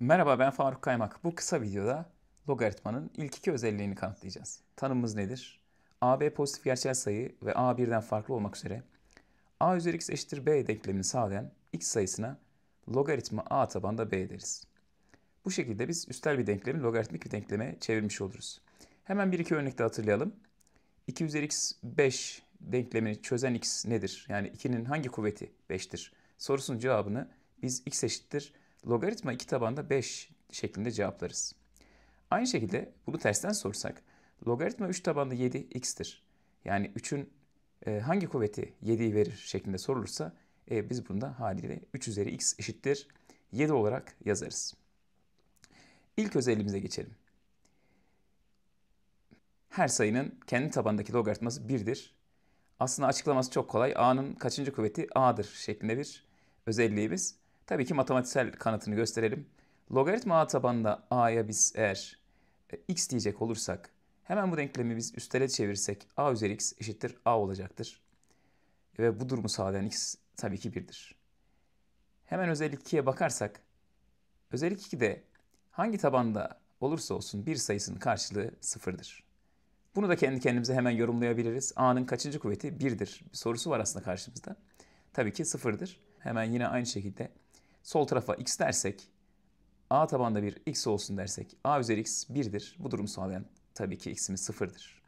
Merhaba ben Faruk Kaymak. Bu kısa videoda logaritmanın ilk iki özelliğini kanıtlayacağız. Tanımımız nedir? AB pozitif gerçel sayı ve A birden farklı olmak üzere A üzeri x eşittir b denklemini sağlayan x sayısına logaritma A tabanda b deriz. Bu şekilde biz üstel bir denklemi logaritmik bir denkleme çevirmiş oluruz. Hemen bir iki örnekte hatırlayalım. 2 üzeri x 5 denklemini çözen x nedir? Yani 2'nin hangi kuvveti 5'tir? Sorusunun cevabını biz x eşittir logaritma 2 tabanda 5 şeklinde cevaplarız. Aynı şekilde bunu tersten sorsak logaritma 3 tabanda 7 x'tir. Yani 3'ün e, hangi kuvveti 7'yi verir şeklinde sorulursa e, biz bunu da haliyle 3 üzeri x eşittir 7 olarak yazarız. İlk özelliğimize geçelim. Her sayının kendi tabandaki logaritması 1'dir. Aslında açıklaması çok kolay. A'nın kaçıncı kuvveti A'dır şeklinde bir özelliğimiz. Tabii ki matematiksel kanıtını gösterelim. Logaritma a tabanında a'ya biz eğer e, x diyecek olursak hemen bu denklemi biz üstele çevirsek a üzeri x eşittir a olacaktır. Ve bu durumu sağlayan x tabii ki 1'dir. Hemen özellik 2'ye bakarsak özellik 2'de hangi tabanda olursa olsun bir sayısının karşılığı sıfırdır. Bunu da kendi kendimize hemen yorumlayabiliriz. A'nın kaçıncı kuvveti? 1'dir. Bir sorusu var aslında karşımızda. Tabii ki sıfırdır. Hemen yine aynı şekilde Sol tarafa x dersek a tabanda bir x olsun dersek a üzeri x 1'dir. Bu durum sağlayan tabii ki x'imiz 0'dır.